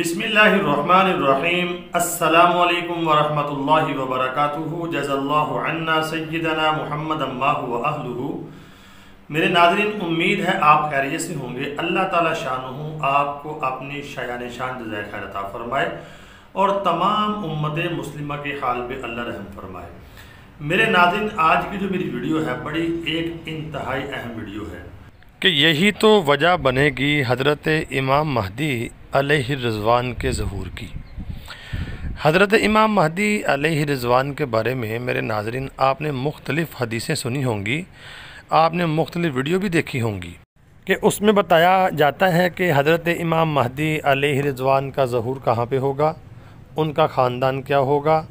बिसमीम अल्लाम वरहमल वबरक जज़ल्ला सैदना महमद अम्माहू मेरे नाजरन उम्मीद है आप खैरियत से होंगे अल्लाह ताला शाह आपको अपनी शयान शान जजाय खैर अता फ़रमाए और तमाम उम्मत मुस्लिम के हाल पर अल्लाह रहम फरमाए मेरे नाजरन आज की जो मेरी वीडियो है बड़ी एक इंतहाई अहम वीडियो है कि यही तो वजह बनेगी हज़रत इमाम महदी रज़वान के ूर की हज़रत इमाम महदी रज़वान के बारे में मेरे नाजरन आपने मुख्तलिफ़ हदीसें सुनी होंगी आपने मुख्तलिफ़ वीडियो भी देखी होंगी कि उसमें बताया जाता है कि हज़रत इमाम महदी रिजवान का ज़हूर कहाँ पर होगा उनका ख़ानदान क्या होगा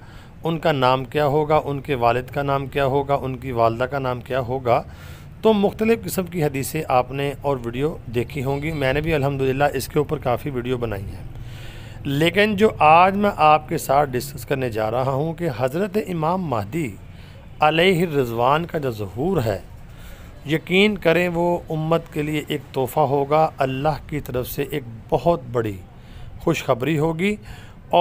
उनका नाम क्या होगा उनके वालिद का नाम क्या होगा उनकी वालदा का नाम क्या होगा तो मुख्तलिफ़ किस्म की हदीसें आपने और वीडियो देखी होंगी मैंने भी अलहमदिल्ला इसके ऊपर काफ़ी वीडियो बनाई हैं लेकिन जो आज मैं आपके साथ डिस्कस करने जा रहा हूँ कि हज़रत इमाम महदी रजवान का जो जहूर है यकीन करें वो उम्मत के लिए एक तोहफ़ा होगा अल्लाह की तरफ से एक बहुत बड़ी खुशखबरी होगी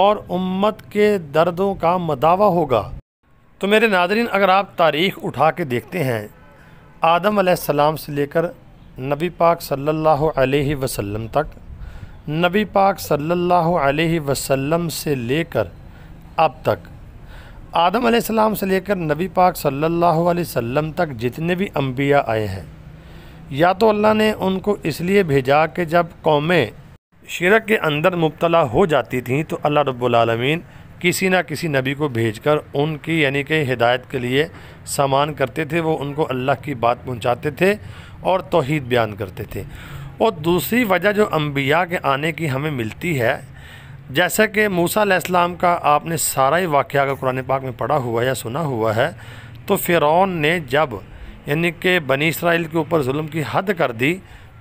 और उम्मत के दर्दों का मदावा होगा तो मेरे नादरीन अगर आप तारीख़ उठा के देखते हैं आदम सलाम से लेकर नबी पाक सल्लल्लाहु अलैहि वसल्लम तक नबी पाक सल्लल्लाहु अलैहि वसल्लम से लेकर अब तक आदम सलाम से लेकर नबी पाक सल्लल्लाहु अलैहि वसल्लम तक जितने भी अम्बिया आए हैं या तो अल्लाह ने उनको इसलिए भेजा कि जब कौमें शिरक के अंदर मुबतला हो जाती थीं तो अल्लाह रब्बुल रबालमीन किसी ना किसी नबी को भेजकर उनकी यानी कि हिदायत के लिए सामान करते थे वो उनको अल्लाह की बात पहुंचाते थे और तोहद बयान करते थे और दूसरी वजह जो अम्बिया के आने की हमें मिलती है जैसा कि मूसा इस्लाम का आपने सारा ही वाक़ अगर कुरान पाक में पढ़ा हुआ या सुना हुआ है तो फ़िरौन ने जब यानी कि बनी इसराइल के ऊपर म की हद कर दी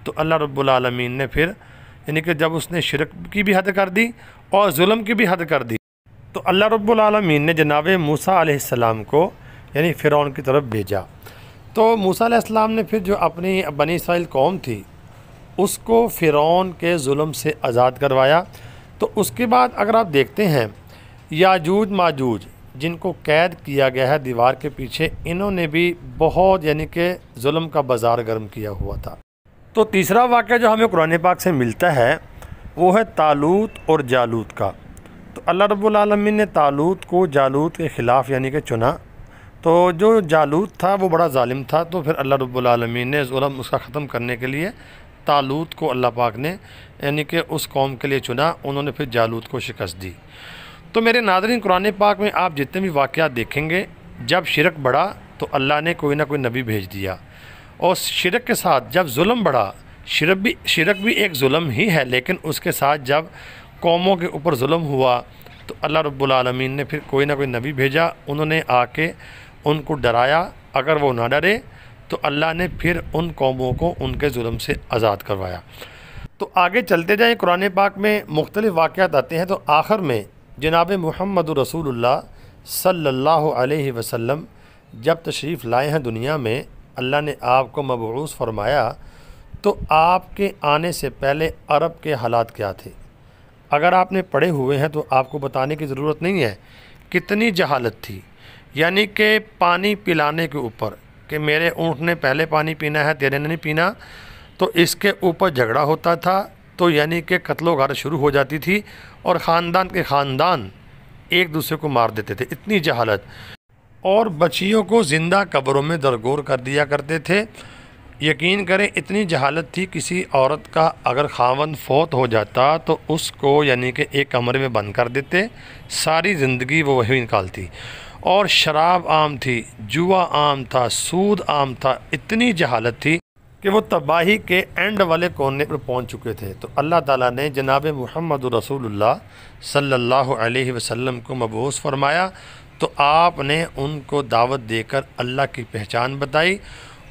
तो अल्लाह रब्बुल रबालमीन ने फिर यानी कि जब उसने शिरक की भी हद कर दी और म की भी हद कर दी तो अल्लाह रब्बुल ने जनाब मूसा आसमाम को यानी फ़िरौन की तरफ भेजा तो मूसा आसमाम ने फिर जो अपनी बनी साइल कौम थी उसको फ़िरौन के जुल्म से आज़ाद करवाया तो उसके बाद अगर आप देखते हैं याजूज माजूज जिनको कैद किया गया है दीवार के पीछे इन्होंने भी बहुत यानी कि जुल्म का बाज़ार गर्म किया हुआ था तो तीसरा वाक्य जो हमें कुरान पाक से मिलता है वो है तालूत और जालूत का अल्लाह रबालमी ने तालूत को जालूत के ख़िलाफ़ यानी कि चुना तो जो जालूत था वो बड़ा ालिम था तो फिर अल्लाह रबालमी ने म उसका ख़त्म करने के लिए तालूत को अल्लाह पाक ने यानी कि उस कौम के लिए चुना उन्होंने फिर जालूत को शिकस्त दी तो मेरे नादरी कुरान पाक में आप जितने भी वाक़ देखेंगे जब शिरक बढ़ा तो अल्लाह ने कोई ना कोई नबी भेज दिया और शिरक के साथ जब म बढ़ा शिरक भी शिरक भी एक म ही है लेकिन उसके साथ जब कौमों के ऊपर म हुआ तो अल्लाह रब्बुलमीन ने फिर कोई ना कोई नबी भेजा उन्होंने आके उनको डराया अगर वो ना डरे तो अल्लाह ने फिर उन कौमों को उनके जुल्म से आज़ाद करवाया तो आगे चलते जाएँ कुरान पाक में मुख्तलिफ़ वाक़ात आते हैं तो आखिर में जनाब महमद रसूल सल्ला वसम जब तशरीफ़ लाए हैं दुनिया में अल्लाह ने आपको मबूस फरमाया तो आपके आने से पहले अरब के हालात क्या थे अगर आपने पढ़े हुए हैं तो आपको बताने की ज़रूरत नहीं है कितनी जहालत थी यानी कि पानी पिलाने के ऊपर कि मेरे ऊँट ने पहले पानी पीना है तेरे ने नहीं पीना तो इसके ऊपर झगड़ा होता था तो यानी कि कत्लो घर शुरू हो जाती थी और ख़ानदान के ख़ानदान एक दूसरे को मार देते थे इतनी जहालत और बच्चियों को ज़िंदा कब्रों में दरगोर कर दिया करते थे यकीन करें इतनी जहालत थी किसी औरत का अगर खावन फोत हो जाता तो उसको यानी कि एक कमरे में बंद कर देते सारी ज़िंदगी वो वही निकालती और शराब आम थी जुआ आम था सूद आम था इतनी जहालत थी कि वो तबाही के एंड वाले कोने पर पहुंच चुके थे तो अल्लाह ताला ने जनाब मोहम्मद रसूलुल्लाह सल्लल्लाहु अलैहि वसल्लम को मबूस फरमाया तो आपने उनको दावत देकर अल्लाह की पहचान बताई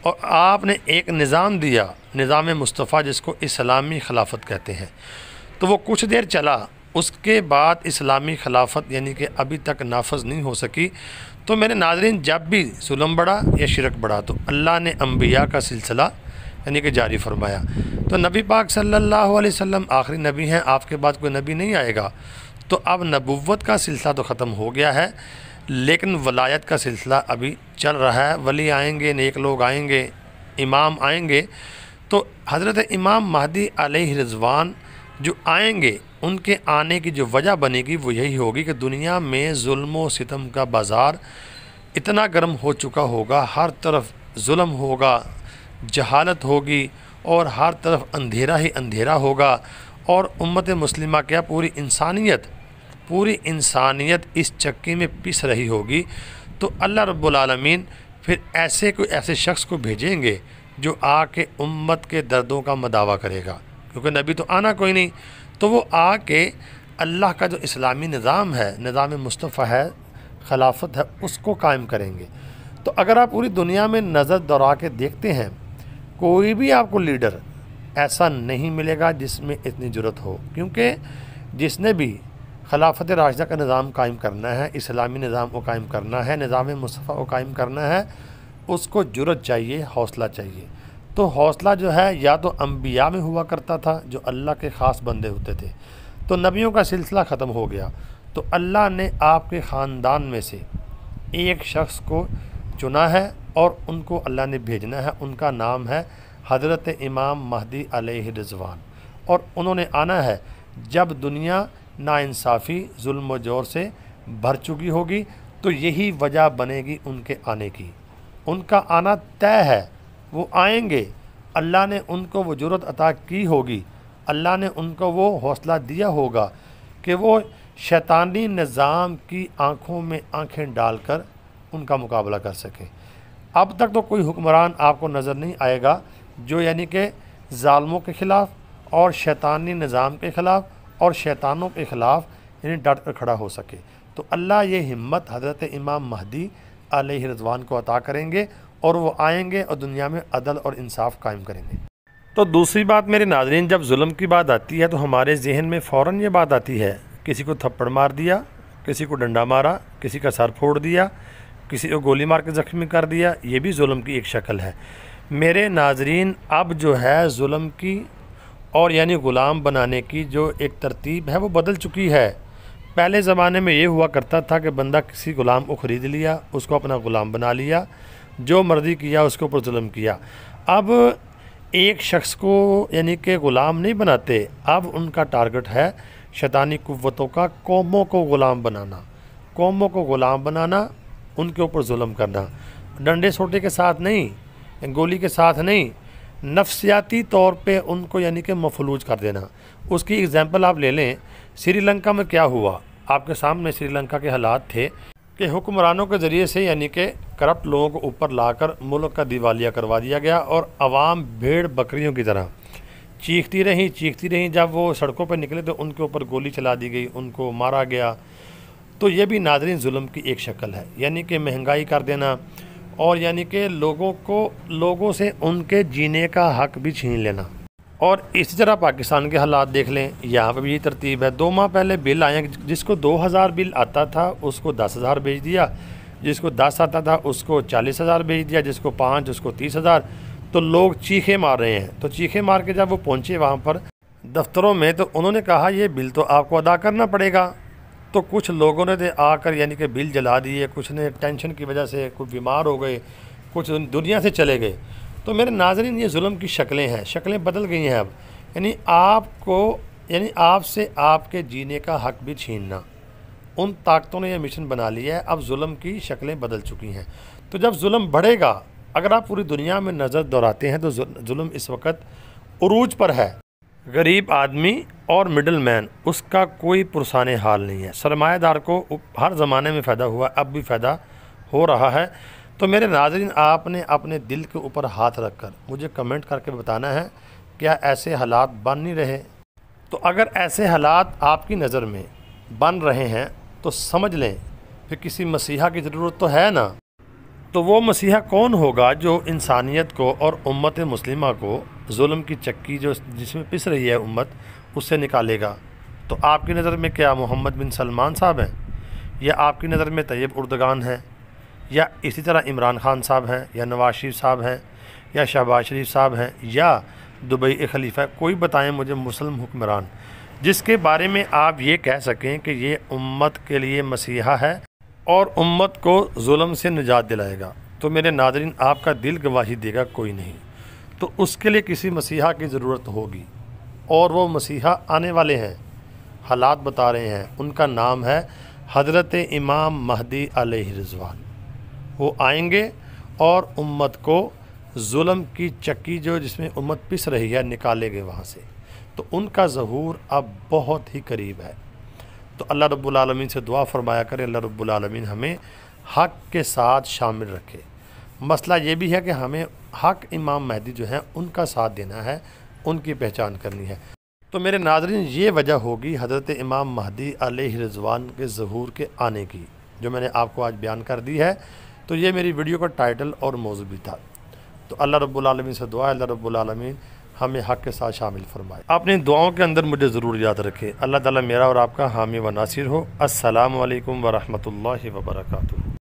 और आपने एक निज़ाम दिया निज़ाम मुस्तफ़ा जिसको इस्लामी खिलाफत कहते हैं तो वो कुछ देर चला उसके बाद इस्लामी खिलाफत यानी कि अभी तक नाफज नहीं हो सकी तो मेरे नाजरन जब भी सुलम बढ़ा या शिरक बढ़ा तो अल्लाह ने अम्बिया का सिलसिला यानी कि जारी फरमाया तो नबी पाक सल्लल्लाहु अलैहि वसल्लम आखिरी नबी हैं आपके बाद कोई नबी नहीं आएगा तो अब नबूवत का सिलसिला तो ख़त्म हो गया है लेकिन वलायत का सिलसिला अभी चल रहा है वली आएंगे नेक लोग आएंगे इमाम आएंगे तो हज़रत इमाम महदी रिजवान जो आएंगे उनके आने की जो वजह बनेगी वो यही होगी कि दुनिया में जुल्म सितम का बाज़ार इतना गर्म हो चुका होगा हर तरफ जुल्म होगा जहालत होगी और हर तरफ अंधेरा ही अंधेरा होगा और उम्मत मुस्लिमा क्या पूरी इंसानियत पूरी इंसानियत इस चक्की में पिस रही होगी तो अल्लाह रब्बुल फिर ऐसे कोई ऐसे शख्स को भेजेंगे जो आके उम्मत के दर्दों का मदावा करेगा क्योंकि नबी तो आना कोई नहीं तो वो आके अल्लाह का जो इस्लामी निज़ाम है निज़ाम मुस्तफ़ा है खिलाफत है उसको कायम करेंगे तो अगर आप पूरी दुनिया में नज़र दौड़ा के देखते हैं कोई भी आपको लीडर ऐसा नहीं मिलेगा जिसमें इतनी ज़रूरत हो क्योंकि जिसने भी खिलाफत राशदा का निज़ाम कायम करना है इस्लामी निज़ाम को कायम करना है निज़ाम मुस्तफ़ा को कायम करना है उसको जुरत चाहिए हौसला चाहिए तो हौसला जो है या तो अम्बिया में हुआ करता था जो अल्लाह के ख़ास बंदे होते थे तो नबियों का सिलसिला ख़त्म हो गया तो अल्लाह ने आपके ख़ानदान में से एक शख्स को चुना है और उनको अल्लाह ने भेजना है उनका नाम है हज़रत इमाम महदी रजवान और उन्होंने आना है जब दुनिया नासाफ़ी जुल्म जोर से भर चुकी होगी तो यही वजह बनेगी उनके आने की उनका आना तय है वो आएंगे अल्लाह ने उनको वो जरूरत अता की होगी अल्लाह ने उनको वो हौसला दिया होगा कि वो शैतानी निज़ाम की आँखों में आँखें डालकर उनका मुकाबला कर सकें अब तक तो कोई हुक्मरान आपको नज़र नहीं आएगा जो यानी कि ालमों के ख़िलाफ़ और शैतानी निज़ाम के ख़िलाफ़ और शैतानों के ख़िलाफ़ इन्हें डट कर खड़ा हो सके तो अल्लाह ये हिम्मत हज़रत इमाम महदी आल रजवान को अता करेंगे और वो आएंगे और दुनिया में अदल और इंसाफ कायम करेंगे तो दूसरी बात मेरे नाजरन जब जुल्म की बात आती है तो हमारे जहन में फ़ौर ये बात आती है किसी को थप्पड़ मार दिया किसी को डंडा मारा किसी का सर फोड़ दिया किसी को गोली मार के ज़ख्मी कर दिया ये भी जुल्म की एक शक्ल है मेरे नाजरीन अब जो है जुल्म की और यानी ग़ुलाम बनाने की जो एक तरतीब है वो बदल चुकी है पहले ज़माने में ये हुआ करता था कि बंदा किसी ग़ुलाम को ख़रीद लिया उसको अपना ग़ुलाम बना लिया जो मर्ज़ी किया उसके ऊपर जुल्म किया अब एक शख्स को यानी कि ग़ुलाम नहीं बनाते अब उनका टारगेट है शैतानी कुतों का कौमों को ग़ुलाम बनाना कौमों को ग़ुलाम बनाना उनके ऊपर जुल्म करना डंडे सोटे के साथ नहीं गोली के साथ नहीं नफ्सियाती तौर पे उनको यानी कि मफलूज कर देना उसकी एग्ज़ाम्पल आप ले लें श्रीलंका में क्या हुआ आपके सामने श्रीलंका के हालात थे कि हुक्मरानों के ज़रिए से यानी कि करप्ट लोगों को ऊपर लाकर मुल्क का दिवालिया करवा दिया गया और आवाम भेड़ बकरियों की तरह चीखती रहीं चीखती रहीं जब वो सड़कों पर निकले तो उनके ऊपर गोली चला दी गई उनको मारा गया तो ये भी नादरीन जुल्म की एक शक्ल है यानी कि महंगाई कर देना और यानी कि लोगों को लोगों से उनके जीने का हक भी छीन लेना और इसी तरह पाकिस्तान के हालात देख लें यहाँ पर भी यही तरतीब है दो माह पहले बिल आया जिसको 2000 बिल आता था उसको 10000 भेज दिया जिसको 10 आता था उसको 40000 भेज दिया जिसको पाँच उसको 30000 तो लोग चीखे मार रहे हैं तो चीखे मार के जब वो पहुँचे वहाँ पर दफ्तरों में तो उन्होंने कहा ये बिल तो आपको अदा करना पड़ेगा तो कुछ लोगों ने तो आकर यानी कि बिल जला दिए कुछ ने टेंशन की वजह से कुछ बीमार हो गए कुछ दुनिया से चले गए तो मेरे नाजरन ये जुल्म की शक्लें हैं शक्लें बदल गई हैं अब यानी आपको यानी आपसे आपके जीने का हक भी छीनना उन ताकतों ने यह मिशन बना लिया है अब जुल्म की शक्लें बदल चुकी हैं तो जब जुल्म बढ़ेगा अगर आप पूरी दुनिया में नज़र दोहराते हैं तो जुल्म इस वक्त अरूज पर है गरीब आदमी और मिडल मैन उसका कोई पुरसान हाल नहीं है सरमाएदार को हर ज़माने में फ़ायदा हुआ अब भी फ़ायदा हो रहा है तो मेरे नाजरन आपने अपने दिल के ऊपर हाथ रख कर मुझे कमेंट करके बताना है क्या ऐसे हालात बन नहीं रहे तो अगर ऐसे हालात आपकी नज़र में बन रहे हैं तो समझ लें फिर किसी मसीहा की ज़रूरत तो है ना तो वो मसीहा कौन होगा जो इंसानियत को और उम्मत मुस्लिमा को जुल्म की चक्की जो जिसमें पिस रही है उम्मत उससे निकालेगा तो आपकी नज़र में क्या मोहम्मद बिन सलमान साहब हैं या आपकी नज़र में तैयब उर्दगान हैं या इसी तरह इमरान खान साहब हैं या नवाज शरीफ साहब हैं या शहबाज शरीफ साहब हैं या दुबई खलीफा कोई बताएं मुझे मुस्लिम हुक्मरान जिसके बारे में आप ये कह सकें कि ये उम्मत के लिए मसीहा है और उम्मत को जुल्म से निजात दिलाएगा तो मेरे नादरीन आपका दिल गवाही देगा कोई नहीं तो उसके लिए किसी मसीहा की ज़रूरत होगी और वो मसीहा आने वाले हैं हालात बता रहे हैं उनका नाम है हजरत इमाम महदी रिजवान वो आएंगे और उम्मत को जुल्म की चक्की जो जिसमें उम्मत पिस रही है निकालेंगे वहाँ से तो उनका जहूर अब बहुत ही करीब है तो अल्लाह रब्लमिन से दुआ फरमाया करें अल्लाह रब्बुल हमें हक के साथ शामिल रखे मसला ये भी है कि हमें हक इमाम महदी जो हैं उनका साथ देना है उनकी पहचान करनी है तो मेरे नाजरन ये वजह होगी हज़रत इमाम महदी रजवान के जहूर के आने की जो मैंने आपको आज बयान कर दी है तो ये मेरी वीडियो का टाइटल और मौजू भी था तो अल्लाह रब्बुल से दुआ अल्लाह रबालमी हमें हक़ के साथ शामिल फरमाए अपनी दुआओं के अंदर मुझे ज़रूर याद रखें अल्लाह ताली मेरा और आपका हामी व नासिर हो असलकम वरहमल वर्का